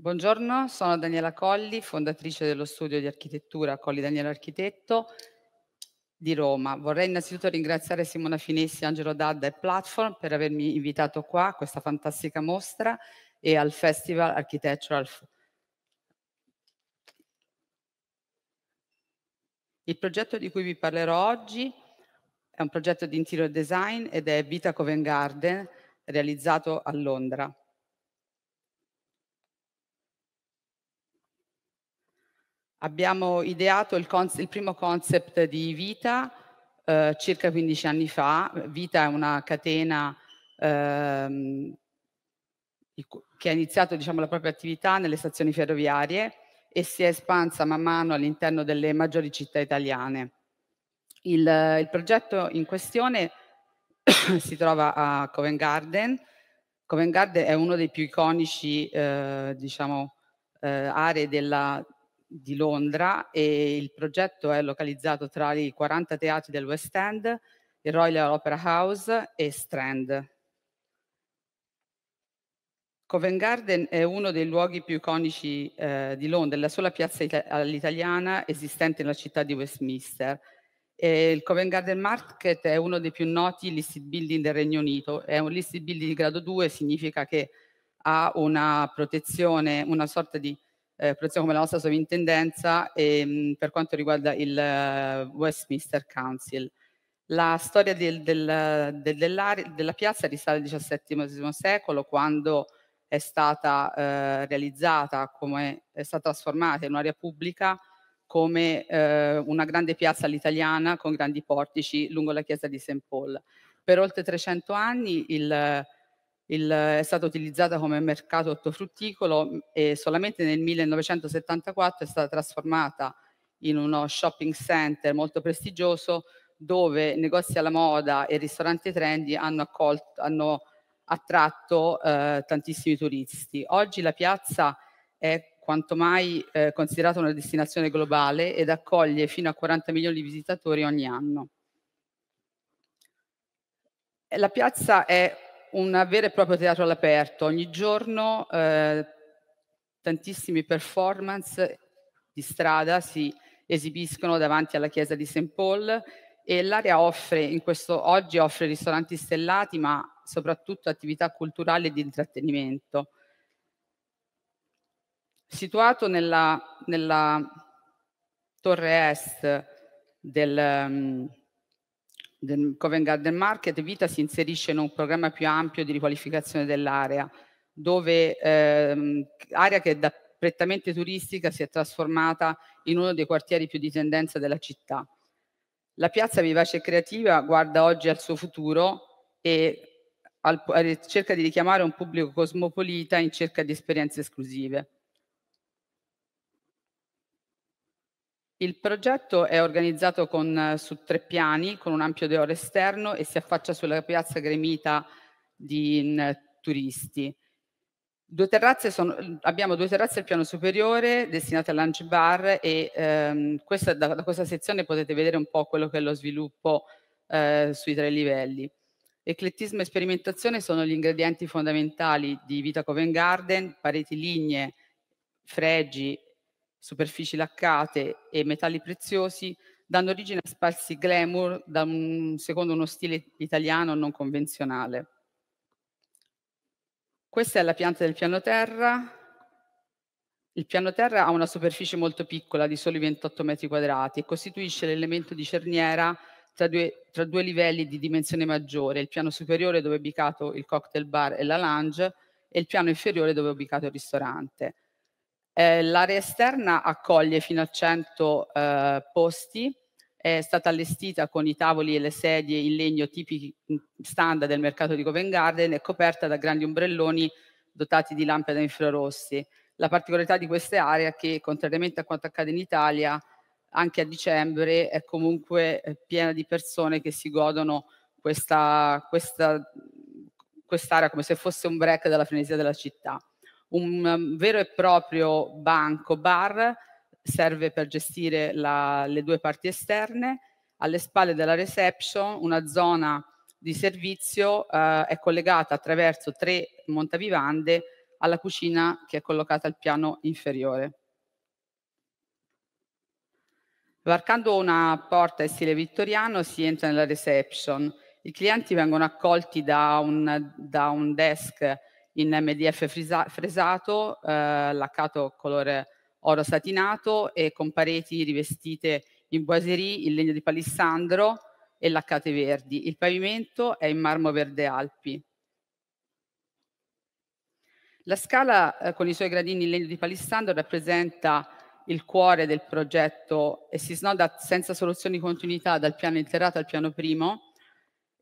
Buongiorno, sono Daniela Colli, fondatrice dello studio di architettura Colli Daniele Architetto di Roma. Vorrei innanzitutto ringraziare Simona Finessi, Angelo Dadda e Platform per avermi invitato qua a questa fantastica mostra e al Festival Architectural. Il progetto di cui vi parlerò oggi è un progetto di interior design ed è Vita Covent Garden realizzato a Londra. Abbiamo ideato il, il primo concept di Vita eh, circa 15 anni fa. Vita è una catena ehm, che ha iniziato diciamo, la propria attività nelle stazioni ferroviarie e si è espansa man mano all'interno delle maggiori città italiane. Il, il progetto in questione si trova a Covent Garden. Covent Garden è uno dei più iconici eh, diciamo, eh, aree della città di Londra e il progetto è localizzato tra i 40 teatri del West End, il Royal Opera House e Strand. Covent Garden è uno dei luoghi più iconici eh, di Londra, la sola piazza ita- all'italiana esistente nella città di Westminster. E il Covent Garden Market è uno dei più noti listed building del Regno Unito. È un listed building di grado 2, significa che ha una protezione, una sorta di eh, protezione come la nostra sovrintendenza e, ehm, mh, per quanto riguarda il uh, Westminster Council. La storia del, del, del, della piazza risale al XVII secolo quando è stata eh, realizzata, come è stata trasformata in un'area pubblica come eh, una grande piazza all'italiana con grandi portici lungo la chiesa di St. Paul. Per oltre 300 anni il il, è stata utilizzata come mercato ortofrutticolo mm, e solamente nel 1974 è stata trasformata in uno shopping center molto prestigioso dove negozi alla moda e ristoranti trendy hanno, accolto, hanno attratto eh, tantissimi turisti. Oggi la piazza è quanto mai eh, considerata una destinazione globale ed accoglie fino a 40 milioni di visitatori ogni anno. Eh, la piazza è un vero e proprio teatro all'aperto. Ogni giorno eh, tantissime performance di strada si esibiscono davanti alla chiesa di St. Paul e l'area offre, in questo, oggi offre ristoranti stellati, ma soprattutto attività culturali e di intrattenimento. Situato nella, nella torre est del, mm, del Covent Garden Market, Vita si inserisce in un programma più ampio di riqualificazione dell'area, dove ehm, area che da prettamente turistica si è trasformata in uno dei quartieri più di tendenza della città. La piazza vivace e creativa guarda oggi al suo futuro e al, cerca di richiamare un pubblico cosmopolita in cerca di esperienze esclusive. Il progetto è organizzato con, eh, su tre piani, con un ampio deore esterno e si affaccia sulla piazza gremita di mm, turisti. Due sono, mm, abbiamo due terrazze al piano superiore destinate al lunch bar e ehm, questa, da, da, questa sezione potete vedere un po' quello che è lo sviluppo eh, sui tre livelli. Eclettismo e sperimentazione sono gli ingredienti fondamentali di Vita Covent Garden, pareti lignee, fregi superfici laccate e metalli preziosi danno origine a sparsi glamour un, secondo uno stile italiano non convenzionale. Questa è la pianta del piano terra. Il piano terra ha una superficie molto piccola di soli 28 metri quadrati e costituisce l'elemento di cerniera tra due, tra due, livelli di dimensione maggiore, il piano superiore dove è ubicato il cocktail bar e la lounge e il piano inferiore dove è ubicato il ristorante. Eh, l'area esterna accoglie fino a 100 eh, posti, è stata allestita con i tavoli e le sedie in legno tipici mm, standard del mercato di Covent Garden e coperta da grandi ombrelloni dotati di lampade da infrarossi. La particolarità di queste aree è che, contrariamente a quanto accade in Italia, anche a dicembre è comunque eh, piena di persone che si godono questa, questa, quest'area come se fosse un break dalla frenesia della città un um, vero e proprio banco bar serve per gestire la, le due parti esterne. Alle spalle della reception una zona di servizio eh, è collegata attraverso tre montavivande alla cucina che è collocata al piano inferiore. Varcando una porta in stile vittoriano si entra nella reception. I clienti vengono accolti da un, da un desk in MDF frisa- fresato, eh, laccato colore oro satinato e con pareti rivestite in boiserie in legno di palissandro e laccate verdi. Il pavimento è in marmo verde Alpi. La scala eh, con i suoi gradini in legno di palissandro rappresenta il cuore del progetto e si snoda senza soluzioni di continuità dal piano interrato al piano primo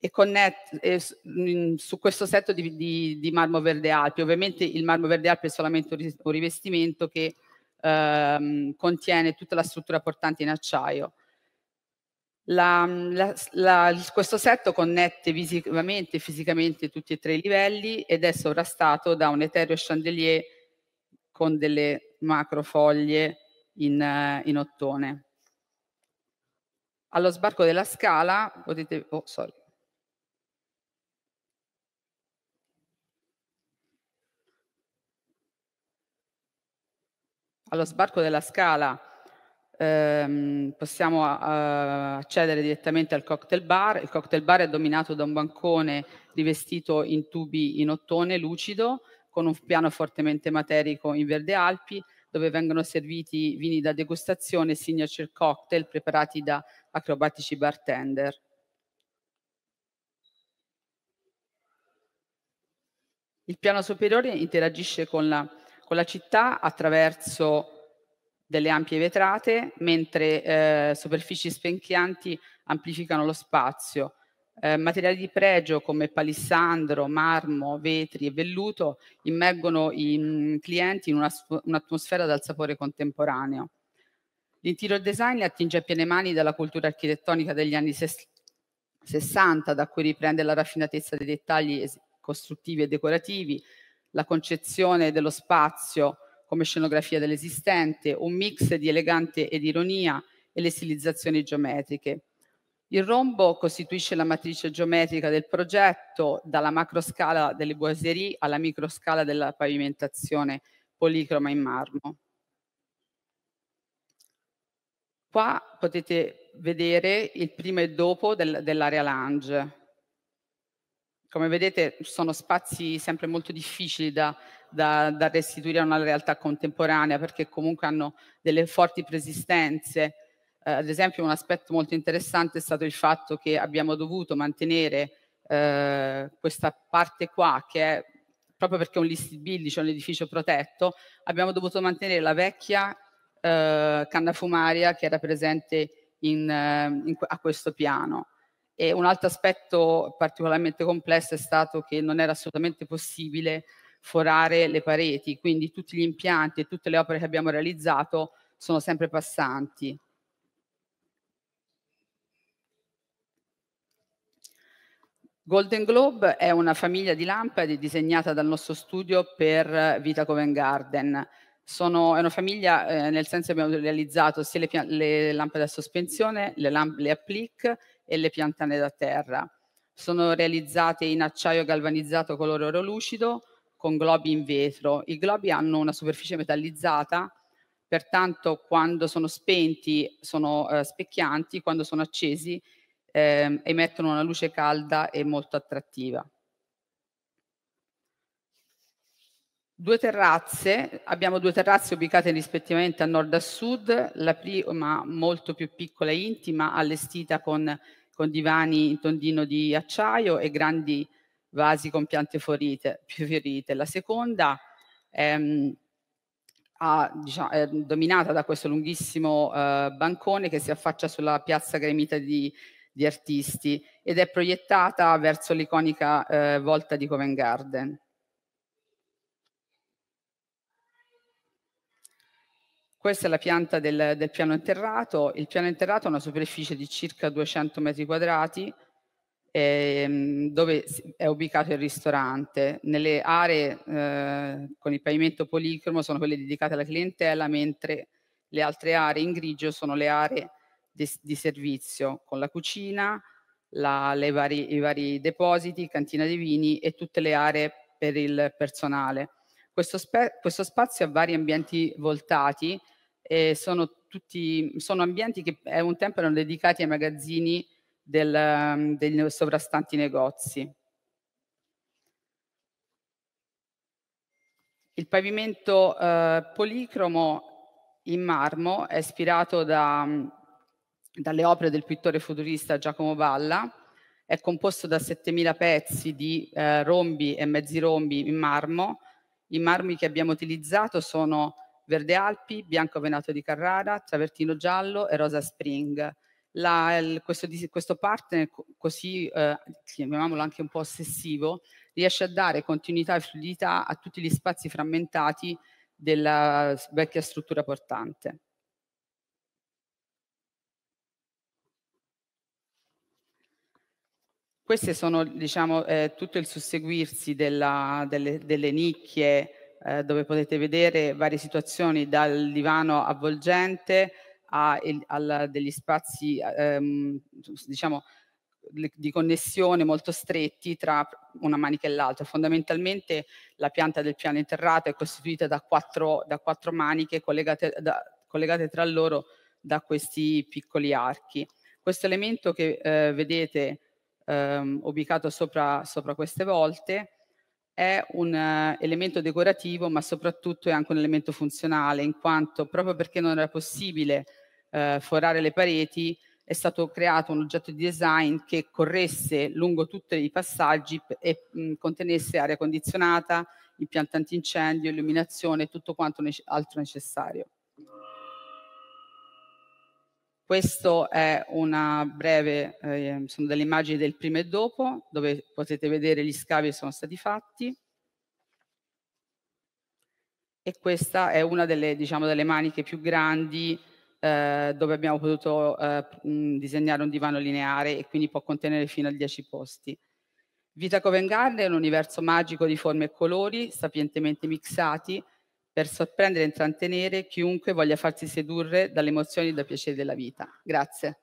e connette eh, su questo set di, di, di, marmo verde Alpi. Ovviamente il marmo verde Alpi è solamente un rivestimento che ehm, contiene tutta la struttura portante in acciaio. La, la, la, questo set connette visivamente e fisicamente tutti e tre i livelli ed è sovrastato da un etereo chandelier con delle macrofoglie in, in ottone. Allo sbarco della scala potete... Oh, sorry. allo sbarco della scala ehm, possiamo eh, accedere direttamente al cocktail bar. Il cocktail bar è dominato da un bancone rivestito in tubi in ottone lucido con un piano fortemente materico in verde Alpi dove vengono serviti vini da degustazione e signature cocktail preparati da acrobatici bartender. Il piano superiore interagisce con la con la città attraverso delle ampie vetrate, mentre eh, superfici spenchianti amplificano lo spazio. Eh, materiali di pregio come palissandro, marmo, vetri e velluto immergono i mm, clienti in una, un'atmosfera dal sapore contemporaneo. L'interior design attinge a piene mani dalla cultura architettonica degli anni 60, da cui riprende la raffinatezza dei dettagli costruttivi e decorativi, la concezione dello spazio come scenografia dell'esistente, un mix di elegante ed ironia e le stilizzazioni geometriche. Il rombo costituisce la matrice geometrica del progetto dalla macroscala delle boiserie alla microscala della pavimentazione policroma in marmo. Qua potete vedere il prima e dopo del, dell'area lange. Come vedete sono spazi sempre molto difficili da, da, da restituire a una realtà contemporanea perché comunque hanno delle forti presistenze. Eh, ad esempio un aspetto molto interessante è stato il fatto che abbiamo dovuto mantenere eh, questa parte qua che è proprio perché è un listed building, cioè un edificio protetto, abbiamo dovuto mantenere la vecchia eh, canna fumaria che era presente in, eh, in, a questo piano. E un altro aspetto particolarmente complesso è stato che non era assolutamente possibile forare le pareti, quindi tutti gli impianti e tutte le opere che abbiamo realizzato sono sempre passanti. Golden Globe è una famiglia di lampade disegnata dal nostro studio per Vita Covent Garden. Sono, è una famiglia eh, nel senso che abbiamo realizzato sia le, le lampade a sospensione, le, lamp- le applique e le piantane da terra. Sono realizzate in acciaio galvanizzato color oro lucido con globi in vetro. I globi hanno una superficie metallizzata, pertanto quando sono spenti sono eh, specchianti, quando sono accesi eh, emettono una luce calda e molto attrattiva. Due terrazze, abbiamo due terrazze ubicate rispettivamente a nord e a sud, la prima molto più piccola e intima, allestita con con divani in tondino di acciaio e grandi vasi con piante fiorite. fiorite. La seconda ehm, ha, diciamo, è dominata da questo lunghissimo eh, bancone che si affaccia sulla piazza gremita di, di artisti ed è proiettata verso l'iconica eh, volta di Covent Garden. Questa è la pianta del, del piano interrato. Il piano interrato ha una superficie di circa 200 metri quadrati, ehm, dove è ubicato il ristorante. Nelle aree eh, con il pavimento policromo sono quelle dedicate alla clientela, mentre le altre aree in grigio sono le aree di, di servizio con la cucina, la, vari, i vari depositi, cantina dei vini e tutte le aree per il personale. Questo, spe, questo spazio ha vari ambienti voltati e sono, tutti, sono ambienti che a un tempo erano dedicati ai magazzini del, mm, dei sovrastanti negozi. Il pavimento eh, policromo in marmo è ispirato da, mm, dalle opere del pittore futurista Giacomo Balla, è composto da 7.000 pezzi di eh, rombi e mezzi rombi in marmo. I marmi che abbiamo utilizzato sono Verde Alpi, Bianco Venato di Carrara, Travertino Giallo e Rosa Spring. La, il, questo, questo, partner così, eh, chiamiamolo anche un po' ossessivo, riesce a dare continuità e fluidità a tutti gli spazi frammentati della vecchia struttura portante. Queste sono diciamo, eh, tutto il susseguirsi della, delle, delle nicchie eh, dove potete vedere varie situazioni dal divano avvolgente a, il, al, degli spazi ehm, diciamo, di connessione molto stretti tra una manica e l'altra. Fondamentalmente la pianta del piano interrato è costituita da quattro, da quattro maniche collegate, da, collegate, tra loro da questi piccoli archi. Questo elemento che eh, vedete ehm, ubicato sopra, sopra queste volte è un eh, elemento decorativo, ma soprattutto è anche un elemento funzionale, in quanto proprio perché non era possibile eh, forare le pareti, è stato creato un oggetto di design che corresse lungo tutti i passaggi e mh, contenesse aria condizionata, impianto antincendio, illuminazione e tutto quanto ne- altro necessario. Questo è una breve, eh, sono delle immagini del prima e dopo, dove potete vedere gli scavi che sono stati fatti. E questa è una delle, diciamo, delle maniche più grandi eh, dove abbiamo potuto eh, mm, disegnare un divano lineare e quindi può contenere fino a 10 posti. Vita Covent Garden è un universo magico di forme e colori, sapientemente mixati, per sorprendere e intrattenere chiunque voglia farsi sedurre dalle emozioni e dai piaceri della vita. Grazie.